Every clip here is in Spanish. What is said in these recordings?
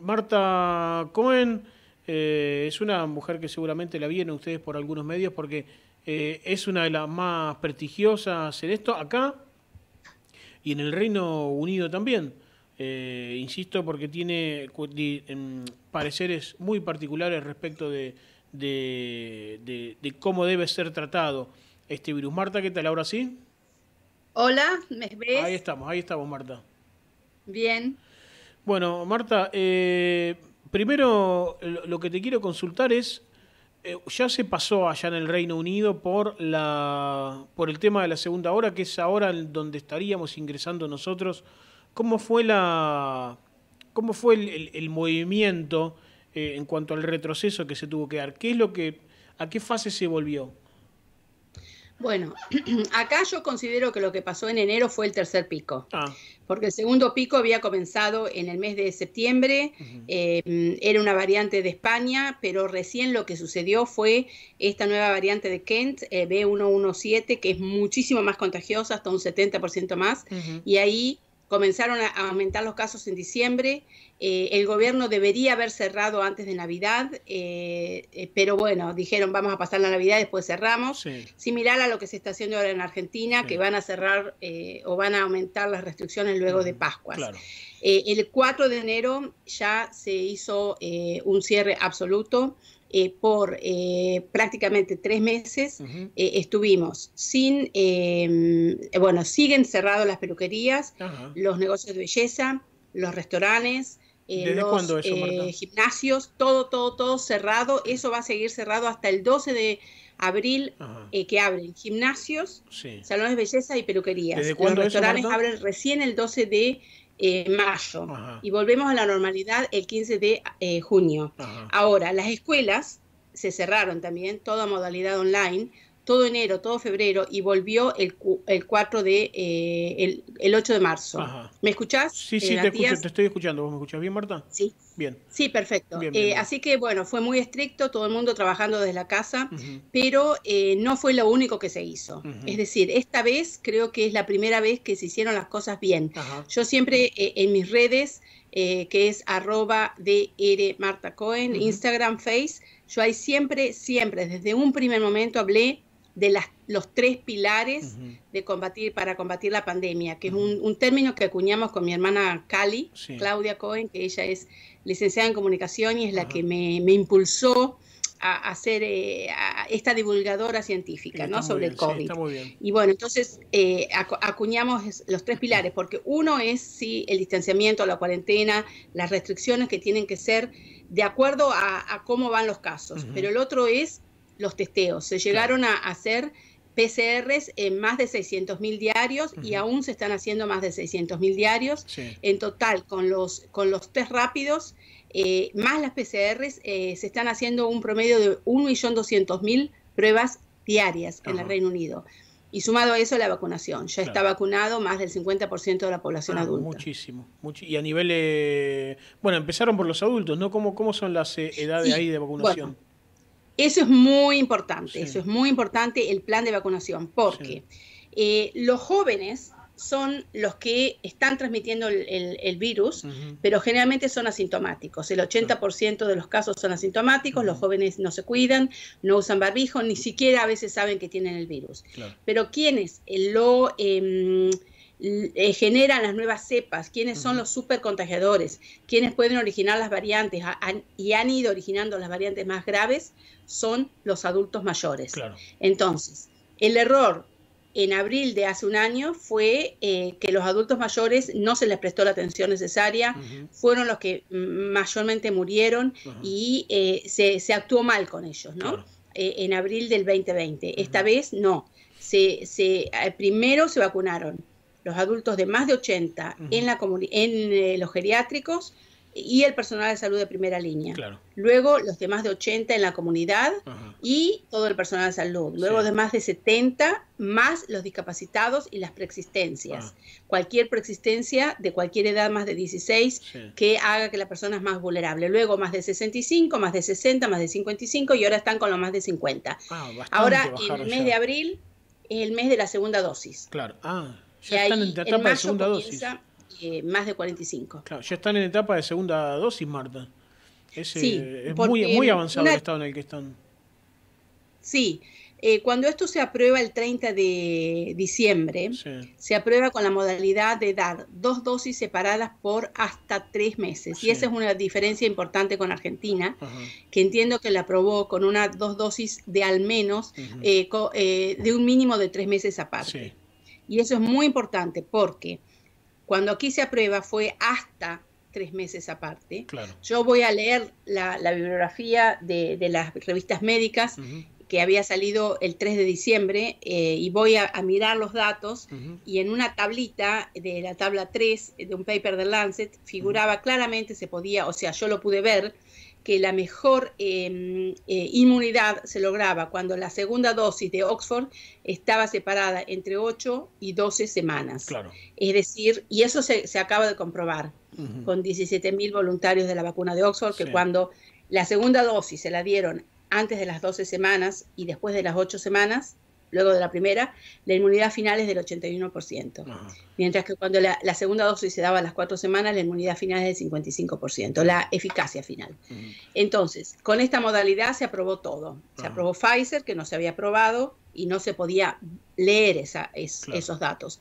Marta Cohen eh, es una mujer que seguramente la vienen ustedes por algunos medios porque eh, es una de las más prestigiosas en esto acá y en el Reino Unido también. Eh, insisto, porque tiene em, pareceres muy particulares respecto de, de, cómo debe ser tratado este virus. Marta, ¿qué tal? ¿Ahora sí? Hola, ¿me ves? Ahí estamos, ahí estamos, Marta. Bien. Bueno, Marta, eh, primero lo que te quiero consultar es, eh, ya se pasó allá en el Reino Unido por, la, por el tema de la segunda hora, que es ahora donde estaríamos ingresando nosotros. ¿Cómo fue, la, cómo fue el, movimiento eh, en cuanto al retroceso que se tuvo que dar? ¿Qué es lo que, ¿A qué fase se volvió? Bueno, acá yo considero que lo que pasó en enero fue el tercer pico, ah. porque el segundo pico había comenzado en el mes de septiembre, eh, era una variante de España, pero recién lo que sucedió fue esta nueva variante de Kent, eh, B117, que es muchísimo más contagiosa, hasta un 70% más, y ahí comenzaron a aumentar los casos en diciembre eh, el gobierno debería haber cerrado antes de Navidad, eh, eh, pero bueno, dijeron vamos a pasar la Navidad, después cerramos. Similar a lo que se está haciendo ahora en Argentina, que van a cerrar o van a aumentar las restricciones luego de mm, Pascuas. el 4 de enero ya se hizo un cierre absoluto. por prácticamente tres meses estuvimos sin, bueno, siguen cerrados las peluquerías, los negocios de belleza, los restaurantes, eh, ¿Desde los eso, eh, gimnasios, todo, todo, todo cerrado. Eso va a seguir cerrado hasta el 12 de abril eh, que abren gimnasios, salones de belleza y peluquerías. ¿Desde Los restaurantes abren recién el 12 de mayo y volvemos a la normalidad el 15 de junio. Ahora, las escuelas se cerraron también, toda modalidad online, todo enero, todo febrero y volvió el, el 4 de, eh, el, 8 de marzo. ¿Me escuchás? Sí, sí, eh, te, estoy escuchando. ¿Vos me escuchás bien, Marta? Sí. Bien. Sí, perfecto. Eh, así que bueno, fue muy estricto, todo el mundo trabajando desde la casa, pero no fue lo único que se hizo. Es decir, esta vez creo que es la primera vez que se hicieron las cosas bien. Yo siempre en mis redes... que es arroba DR Marta Cohen, Instagram, Face. Yo ahí siempre, siempre, desde un primer momento hablé de las, los tres pilares de combatir, para combatir la pandemia, que es un, término que acuñamos con mi hermana Cali, Claudia Cohen, que ella es licenciada en comunicación y es la que me, impulsó a, hacer eh, esta divulgadora científica ¿no? sobre el COVID. Y bueno, entonces eh, acuñamos los tres pilares, porque uno es sí, el distanciamiento, la cuarentena, las restricciones que tienen que ser de acuerdo a, cómo van los casos, pero el otro es los testeos. Se llegaron a hacer PCRs en más de 600.000 diarios y aún se están haciendo más de 600.000 diarios. En total, con los, con los test rápidos, eh, más las PCRs, eh, se están haciendo un promedio de 1.200.000 pruebas diarias en el Reino Unido. Y sumado a eso la vacunación. Ya está vacunado más del 50% de la población adulta. Muchísimo. y a nivel... Eh, bueno, empezaron por los adultos, ¿no? ¿Cómo, cómo son las edades ahí de vacunación? Eso es muy importante, eso es muy importante el plan de vacunación, porque eh, los jóvenes son los que están transmitiendo el, virus, pero generalmente son asintomáticos. El 80% de los casos son asintomáticos, los jóvenes no se cuidan, no usan barbijo, ni siquiera a veces saben que tienen el virus. Pero ¿quiénes eh, lo... Em, eh, generan las nuevas cepas, quiénes son los supercontagiadores, quiénes pueden originar las variantes y han ido originando las variantes más graves, son los adultos mayores. Entonces, el error en abril de hace un año fue eh, que los adultos mayores no se les prestó la atención necesaria, fueron los que mayormente murieron y eh, se, actuó mal con ellos, ¿no? en abril del 2020. Esta vez no. Se, primero se vacunaron, los adultos de más de 80 en, la en eh, los geriátricos y el personal de salud de primera línea. Luego los de más de 80 en la comunidad y todo el personal de salud. Luego de más de 70 más los discapacitados y las preexistencias. Ah. Cualquier preexistencia de cualquier edad más de 16 que haga que la persona es más vulnerable. Luego más de 65, más de 60, más de 55 y ahora están con los más de 50. Ah, ahora en el mes de abril es el mes de la segunda dosis. Claro. Ah. Ya están en etapa de segunda dosis. Eh, más de 45. Claro, ya están en etapa de segunda dosis, Marta. Es, muy, avanzado el estado en el que están. Sí, eh, cuando esto se aprueba el 30 de diciembre, se aprueba con la modalidad de dar dos dosis separadas por hasta tres meses. Y esa es una diferencia importante con Argentina, que entiendo que la aprobó con una dos dosis de al menos, eh, de un mínimo de tres meses aparte. Y eso es muy importante porque cuando aquí se aprueba fue hasta tres meses aparte. Yo voy a leer la, bibliografía de, las revistas médicas que había salido el 3 de diciembre eh, y voy a, mirar los datos y en una tablita de la tabla 3 de un paper de Lancet figuraba claramente, se podía, o sea, yo lo pude ver, que la mejor em, eh, inmunidad se lograba cuando la segunda dosis de Oxford estaba separada entre 8 y 12 semanas. Claro. Es decir, y eso se, se acaba de comprobar con 17 mil voluntarios de la vacuna de Oxford, que cuando la segunda dosis se la dieron antes de las 12 semanas y después de las 8 semanas, luego de la primera, la inmunidad final es del 81%. Mientras que cuando la, segunda dosis se daba a las 4 semanas, la inmunidad final es del 55%, la eficacia final. Entonces, con esta modalidad se aprobó todo. Se aprobó Pfizer, que no se había aprobado y no se podía leer esa, esos datos.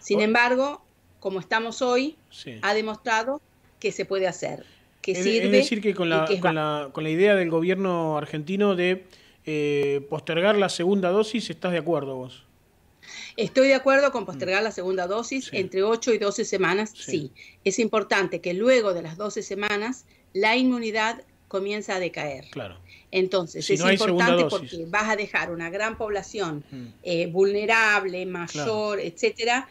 Sin embargo, como estamos hoy, ha demostrado que se puede hacer que decir, que con la, con, la, con la, idea del gobierno argentino de eh, postergar la segunda dosis, ¿estás de acuerdo vos? Estoy de acuerdo con mm. postergar la segunda dosis entre 8 y 12 semanas, sí. Es importante que luego de las 12 semanas la inmunidad comienza a decaer. Claro. Entonces, es importante porque vas a dejar una gran población mm. eh, vulnerable, mayor, etcétera,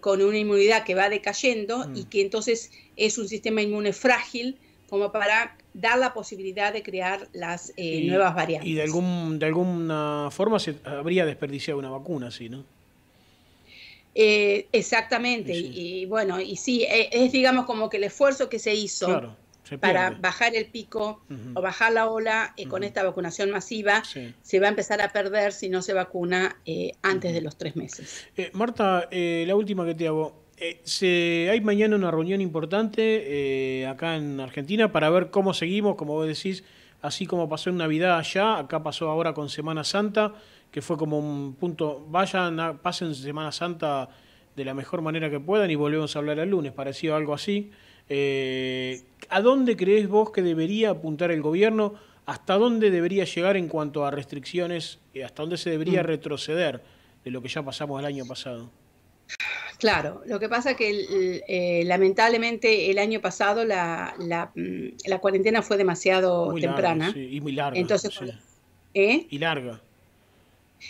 con, una inmunidad que va decayendo y mm. que entonces es un sistema inmune frágil como para dar la posibilidad de crear las eh, nuevas variantes. Y de, algún, de alguna forma se habría desperdiciado una vacuna, sí, ¿no? Eh, exactamente, Y, bueno, y sí, eh, es, digamos como que el esfuerzo que se hizo claro para bajar el pico o bajar la ola eh, con esta vacunación masiva se va a empezar a perder si no se vacuna eh, antes de los tres meses. Eh, Marta, la última que te hago. hay mañana una reunión importante acá en Argentina para ver cómo seguimos, como vos decís, así como pasó en Navidad allá, acá pasó ahora con Semana Santa, que fue como un punto, vayan, pasen Semana Santa de la mejor manera que puedan y volvemos a hablar el lunes, parecido algo así. Eh, ¿A dónde crees vos que debería apuntar el gobierno? ¿Hasta dónde debería llegar en cuanto a restricciones? Eh, ¿Hasta dónde se debería mm. retroceder de lo que ya pasamos el año pasado? Claro, lo que pasa que eh, lamentablemente el año pasado la, la, mm, cuarentena fue demasiado temprana. y muy larga. ¿Eh? Y larga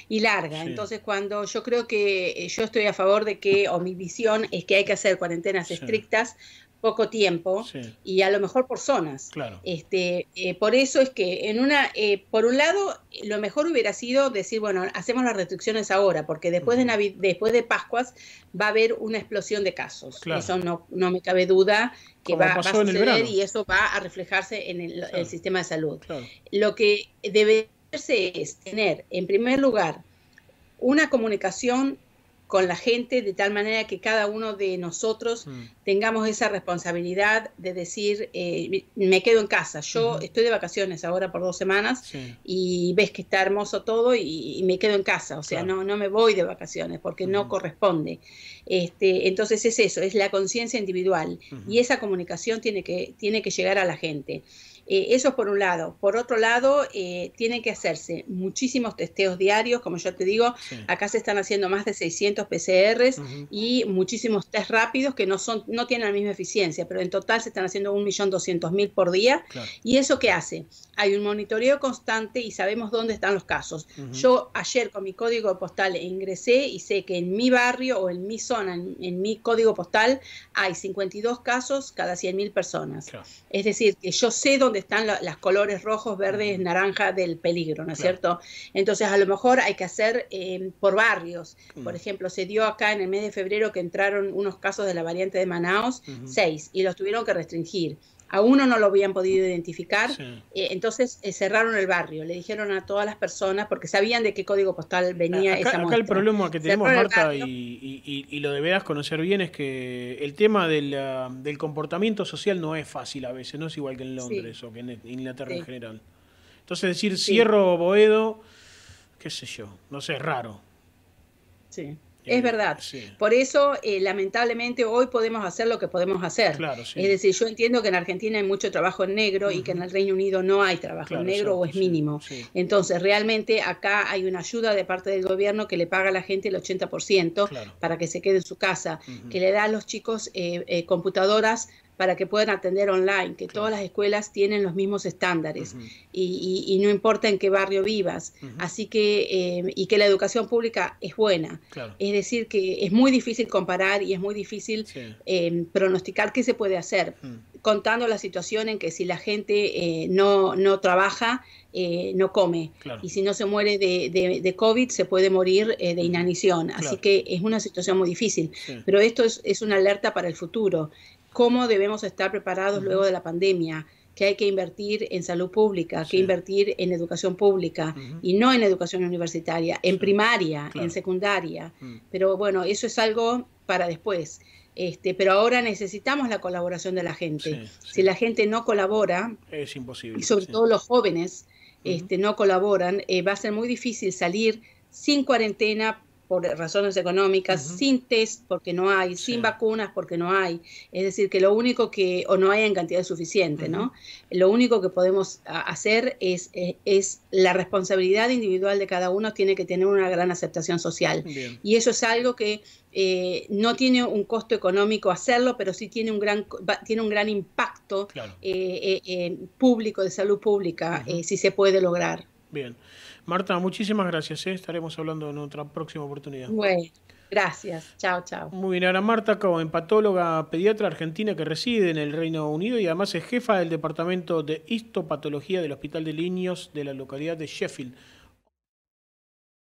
y larga. Entonces, cuando yo creo que yo estoy a favor de que, o mi visión es que hay que hacer cuarentenas estrictas, poco tiempo y a lo mejor por zonas. Este, eh, por eso es que en una, eh, por un lado, lo mejor hubiera sido decir, bueno, hacemos las restricciones ahora, porque después de después de Pascuas va a haber una explosión de casos. Eso no, me cabe duda que va, a suceder y eso va a reflejarse en el, el sistema de salud. Lo que debe hacerse es tener, en primer lugar, una comunicación con la gente, de tal manera que cada uno de nosotros mm. tengamos esa responsabilidad de decir, eh, me quedo en casa, yo estoy de vacaciones ahora por dos semanas y ves que está hermoso todo y, me quedo en casa, o sea, no, no me voy de vacaciones porque no corresponde. Este, entonces es eso, es la conciencia individual y esa comunicación tiene que, tiene que llegar a la gente. Eh, eso por un lado. Por otro lado, eh, tienen que hacerse muchísimos testeos diarios, como yo te digo, acá se están haciendo más de 600 PCRs y muchísimos test rápidos que no, son, no tienen la misma eficiencia, pero en total se están haciendo 1.200.000 por día. ¿Y eso qué hace? Hay un monitoreo constante y sabemos dónde están los casos. Yo ayer con mi código postal ingresé y sé que en mi barrio o en mi zona, en, mi código postal, hay 52 casos cada 100.000 personas. Es decir, que yo sé dónde donde están los colores rojos, verdes, naranja del peligro, ¿no es cierto? Entonces, a lo mejor hay que hacer eh, por barrios. Mm. Por ejemplo, se dio acá en el mes de febrero que entraron unos casos de la variante de Manaus seis, y los tuvieron que restringir. A uno no lo habían podido identificar, eh, entonces eh, cerraron el barrio, le dijeron a todas las personas, porque sabían de qué código postal venía esa muestra. Acá el problema que tenemos, Marta, y, lo deberás conocer bien, es que el tema del, comportamiento social no es fácil a veces, no es igual que en Londres o que en Inglaterra en general. Entonces decir cierro Boedo, qué sé yo, no sé, es raro. Sí. Es verdad. Por eso, eh, lamentablemente, hoy podemos hacer lo que podemos hacer. Es decir, yo entiendo que en Argentina hay mucho trabajo en negro y que en el Reino Unido no hay trabajo en negro o es mínimo. Entonces, realmente acá hay una ayuda de parte del gobierno que le paga a la gente el 80% para que se quede en su casa, que le da a los chicos eh, eh computadoras para que puedan atender online, que todas las escuelas tienen los mismos estándares y, no importa en qué barrio vivas, así que eh, y que la educación pública es buena, es decir que es muy difícil comparar y es muy difícil em, pronosticar qué se puede hacer, contando la situación en que si la gente eh, no no trabaja eh, no come y si no se muere de, de, COVID se puede morir de inanición, así que es una situación muy difícil, pero esto es, es una alerta para el futuro cómo debemos estar preparados luego de la pandemia, que hay que invertir en salud pública, hay que invertir en educación pública y no en educación universitaria, en primaria, en secundaria. Mm. Pero bueno, eso es algo para después. Este, pero ahora necesitamos la colaboración de la gente. si la gente no colabora, Y sobre todo los jóvenes este, no colaboran, eh, va a ser muy difícil salir sin cuarentena por razones económicas, sin test porque no hay, sin vacunas porque no hay. Es decir, que lo único que, o no hay en cantidad suficiente, ¿no? Lo único que podemos hacer es, eh, es, la responsabilidad individual de cada uno tiene que tener una gran aceptación social. Y eso es algo que eh, no tiene un costo económico hacerlo, pero sí tiene un gran, tiene un gran impacto eh, público, de salud pública, si se puede lograr. Bien. Marta, muchísimas gracias. ¿eh? Estaremos hablando en otra próxima oportunidad. Bueno, gracias. Chao, chao. Muy bien. Ahora Marta como patóloga pediatra argentina que reside en el Reino Unido y además es jefa del Departamento de Histopatología del Hospital de Niños de la localidad de Sheffield.